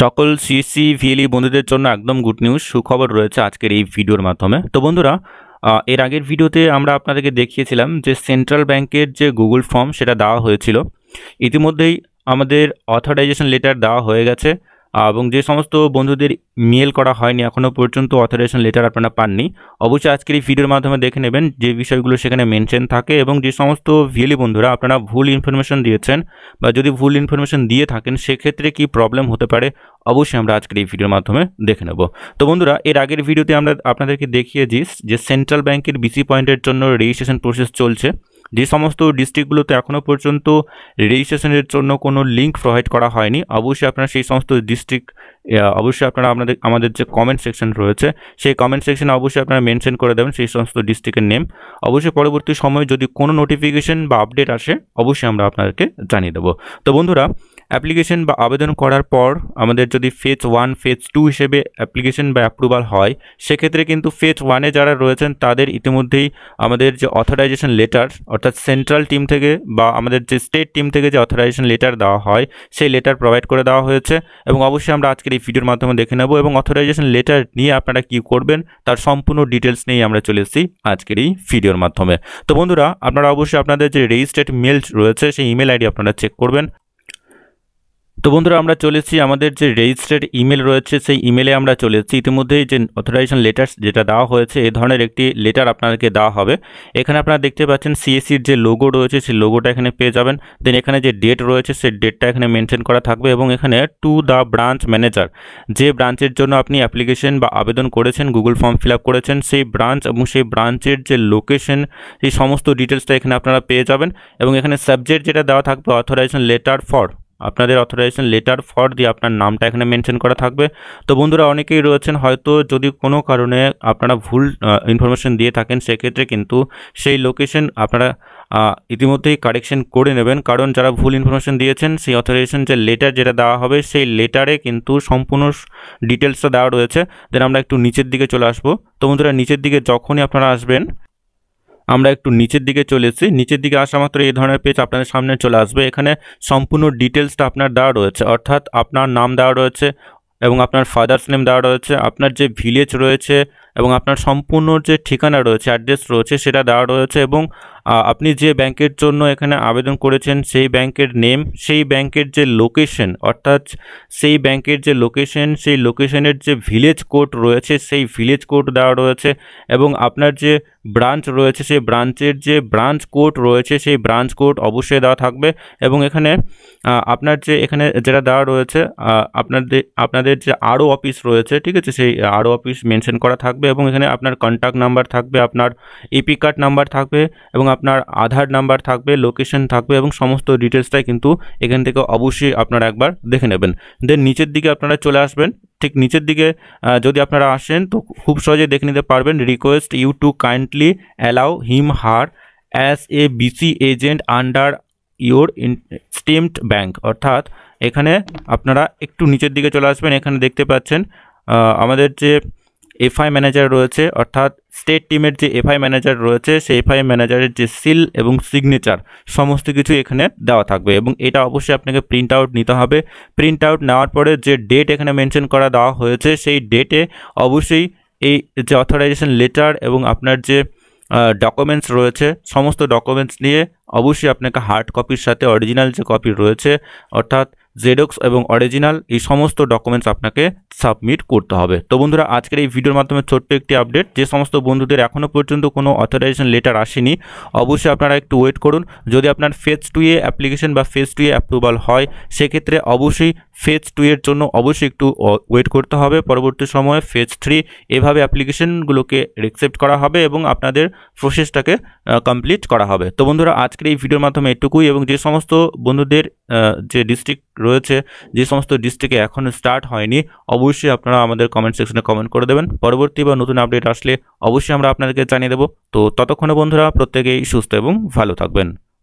সকল CSC VLE e বন্ধুদের জন্য একদম গুড নিউজ সুখবর রয়েছে আজকের এই ভিডিওর মাধ্যমে তো বন্ধুরা এর আগের ভিডিওতে আমরা আপনাদেরকে দেখিয়েছিলাম যে সেন্ট্রাল ব্যাংকের যে গুগল ফর্ম সেটা দেওয়া হয়েছিল ইতিমধ্যেই আমাদের অথরাইজেশন লেটার দেওয়া হয়ে গেছে এবং যে সমস্ত বন্ধুদের মেল করা হয়নি এখনও পর্যন্ত অথরাইজেশন লেটার আপনারা পাননি অবশ্যই আজকের এই ভিডিওর মাধ্যমে দেখে নেবেন যে বিষয়গুলো সেখানে মেনশন থাকে এবং যে সমস্ত ভিএলি বন্ধুরা আপনারা ভুল ইনফরমেশন দিয়েছেন বা যদি ভুল ইনফরমেশন দিয়ে থাকেন সেক্ষেত্রে কি প্রবলেম হতে পারে অবশ্যই আমরা আজকের এই ভিডিওর মাধ্যমে দেখে নেব তো বন্ধুরা এর আগের ভিডিওতে আমরা আপনাদেরকে দেখিয়ে দিস যে সেন্ট্রাল ব্যাংকের বিসি পয়েন্টের জন্য রেজিস্ট্রেশন প্রসেস চলছে যে সমস্ত ডিস্ট্রিক্টগুলোতে এখনও পর্যন্ত রেজিস্ট্রেশনের জন্য কোনো লিঙ্ক প্রোভাইড করা হয়নি অবশ্যই আপনারা সেই সমস্ত ডিস্ট্রিক্ট অবশ্যই আপনারা আপনাদের আমাদের যে কমেন্ট সেকশন রয়েছে সেই কমেন্ট সেকশনে অবশ্যই আপনারা মেনশন করে দেবেন সেই সমস্ত ডিস্ট্রিক্টের নেম অবশ্যই পরবর্তী সময়ে যদি কোনো নোটিফিকেশন বা আপডেট আসে অবশ্যই আমরা আপনাদেরকে জানিয়ে দেবো তো বন্ধুরা অ্যাপ্লিকেশন বা আবেদন করার পর আমাদের যদি ফেজ ওয়ান ফেজ টু হিসেবে অ্যাপ্লিকেশন বা অ্যাপ্রুভাল হয় সেক্ষেত্রে কিন্তু ফেজ ওয়ানে যারা রয়েছেন তাদের ইতিমধ্যেই আমাদের যে অথরাইজেশন লেটার অর্থাৎ সেন্ট্রাল টিম থেকে বা আমাদের যে স্টেট টিম থেকে যে অথরাইজেশন লেটার দেওয়া হয় সেই লেটার প্রোভাইড করে দেওয়া হয়েছে এবং অবশ্যই আমরা আজকের এই ভিডিওর মাধ্যমে দেখে নেব এবং অথরাইজেশন লেটার নিয়ে আপনারা কি করবেন তার সম্পূর্ণ ডিটেলস নিয়েই আমরা চলে এসেছি আজকের এই ভিডিওর মাধ্যমে তো বন্ধুরা আপনারা অবশ্যই আপনাদের যে রেজিস্টার্ড মেল রয়েছে সেই ইমেল আইডি আপনারা চেক করবেন তো বন্ধুরা আমরা চলেছি আমাদের যে রেজিস্টার্ড ইমেল রয়েছে সেই ইমেলে আমরা চলেছি ইতিমধ্যেই যে অথরাইজেশন লেটার যেটা দেওয়া হয়েছে এ ধরনের একটি লেটার আপনাদেরকে দেওয়া হবে এখানে আপনারা দেখতে পাচ্ছেন সিএসির e যে লোগো রয়েছে সেই লোগোটা এখানে পেয়ে যাবেন দেন এখানে যে ডেট রয়েছে সেই ডেটটা এখানে মেনশন করা থাকবে এবং এখানে টু দ্য ব্রাঞ্চ ম্যানেজার যে ব্রাঞ্চের জন্য আপনি অ্যাপ্লিকেশন বা আবেদন করেছেন গুগল ফর্ম ফিল করেছেন সেই ব্রাঞ্চ এবং সেই ব্রাঞ্চের যে লোকেশন সেই সমস্ত ডিটেলসটা এখানে আপনারা পেয়ে যাবেন এবং এখানে সাবজেক্ট যেটা দেওয়া থাকবে অথরাইজেশন লেটার ফর আপনাদের অথরাইজেশন লেটার ফর দিয়ে আপনার নামটা এখানে মেনশন করা থাকবে তো বন্ধুরা অনেকেই রয়েছেন হয়তো যদি কোনো কারণে আপনারা ভুল ইনফরমেশন দিয়ে থাকেন সেক্ষেত্রে কিন্তু সেই লোকেশন আপনারা ইতিমধ্যেই কারেকশন করে নেবেন কারণ যারা ভুল ইনফরমেশন দিয়েছেন সেই অথরাইজেশন যে লেটার যেটা দেওয়া হবে সেই লেটারে কিন্তু সম্পূর্ণ ডিটেলসটা দেওয়া রয়েছে দেন আমরা একটু নিচের দিকে চলে আসবো তো বন্ধুরা নিচের দিকে যখনই আপনারা আসবেন আমরা একটু নিচের দিকে চলে এসেছি নিচের দিকে আসা মাত্র এই ধরনের পেজ আপনাদের সামনে চলে আসবে এখানে সম্পূর্ণ ডিটেলসটা আপনার দেওয়া রয়েছে অর্থাৎ আপনার নাম দেওয়া রয়েছে এবং আপনার ফাদার্স নেম দেওয়া রয়েছে আপনার যে ভিলেজ রয়েছে এবং আপনার সম্পূর্ণ যে ঠিকানা রয়েছে অ্যাড্রেস রয়েছে সেটা দেওয়া রয়েছে এবং আপনি যে ব্যাংকের জন্য এখানে আবেদন করেছেন সেই ব্যাংকের নেম সেই ব্যাংকের যে লোকেশন অর্থাৎ সেই ব্যাংকের যে লোকেশন সেই লোকেশনের যে ভিলেজ কোড রয়েছে সেই ভিলেজ কোড দেওয়া রয়েছে এবং আপনার যে ব্রাঞ্চ রয়েছে সেই ব্রাঞ্চের যে ব্রাঞ্চ কোড রয়েছে সেই ব্রাঞ্চ কোড অবশ্যই দেওয়া থাকবে এবং এখানে আপনার যে এখানে যেটা দেওয়া রয়েছে আপনাদের আপনাদের যে আরও অফিস রয়েছে ঠিক আছে সেই আরও অফিস মেনশন করা থাকবে এবং এখানে আপনার কন্ট্যাক্ট নাম্বার থাকবে আপনার ইপি কার্ড নাম্বার থাকবে এবং আপনার আধার নাম্বার থাকবে লোকেশন থাকবে এবং সমস্ত ডিটেলসটাই কিন্তু এখান থেকে অবশ্যই আপনারা একবার দেখে নেবেন দেন নিচের দিকে আপনারা চলে আসবেন ঠিক নিচের দিকে যদি আপনারা আসেন তো খুব সহজে দেখে নিতে পারবেন request you to kindly allow him her as a BC agent under your esteemed bank অর্থাৎ এখানে আপনারা একটু নিচের দিকে চলে আসবেন এখানে দেখতে পাচ্ছেন আমাদের যে এফআই ম্যানেজার রয়েছে অর্থাৎ স্টেট টিমের যে এফআই ম্যানেজার রয়েছে সেই এফআই ম্যানেজারের যে সিল এবং সিগনেচার সমস্ত কিছু এখানে দেওয়া থাকবে এবং এটা অবশ্যই আপনাকে প্রিন্ট আউট নিতে হবে প্রিন্ট আউট নেওয়ার পরে যে ডেট এখানে মেনশন করা দেওয়া হয়েছে সেই ডেটে অবশ্যই এই যে অথরাইজেশন লেটার এবং আপনার যে ডকুমেন্টস রয়েছে সমস্ত ডকুমেন্টস নিয়ে অবশ্যই আপনাকে হার্ড কপির সাথে অরিজিনাল যে কপি রয়েছে অর্থাৎ জেডক্স এবং অরিজিনাল এই সমস্ত ডকুমেন্টস আপনাকে সাবমিট করতে হবে তো বন্ধুরা আজকের এই ভিডিওর মাধ্যমে ছোট্ট একটি আপডেট যে সমস্ত বন্ধুদের এখনও পর্যন্ত কোনো অথরাইজেশন লেটার আসেনি অবশ্যই আপনারা একটু ওয়েট করুন যদি আপনার ফেজ টু এ অ্যাপ্লিকেশন বা ফেজ টু এ অ্যাপ্রুভাল হয় সেক্ষেত্রে অবশ্যই ফেজ টু এর জন্য অবশ্যই একটু ওয়েট করতে হবে পরবর্তী সময়ে ফেজ থ্রি এভাবে অ্যাপ্লিকেশনগুলোকে রেকসেপ্ট করা হবে এবং আপনাদের প্রসেসটাকে কমপ্লিট করা হবে তো বন্ধুরা আজকের এই ভিডিওর মাধ্যমে এটুকুই এবং যে সমস্ত বন্ধুদের যে ডিস্ট্রিক্ট রয়েছে যে সমস্ত ডিস্ট্রিক্টে এখনও স্টার্ট হয়নি অবশ্যই আপনারা আমাদের কমেন্ট সেকশনে কমেন্ট করে দেবেন পরবর্তী বা নতুন আপডেট আসলে অবশ্যই আমরা আপনাদেরকে জানিয়ে দেবো তো ততক্ষণে বন্ধুরা প্রত্যেকেই সুস্থ এবং ভালো থাকবেন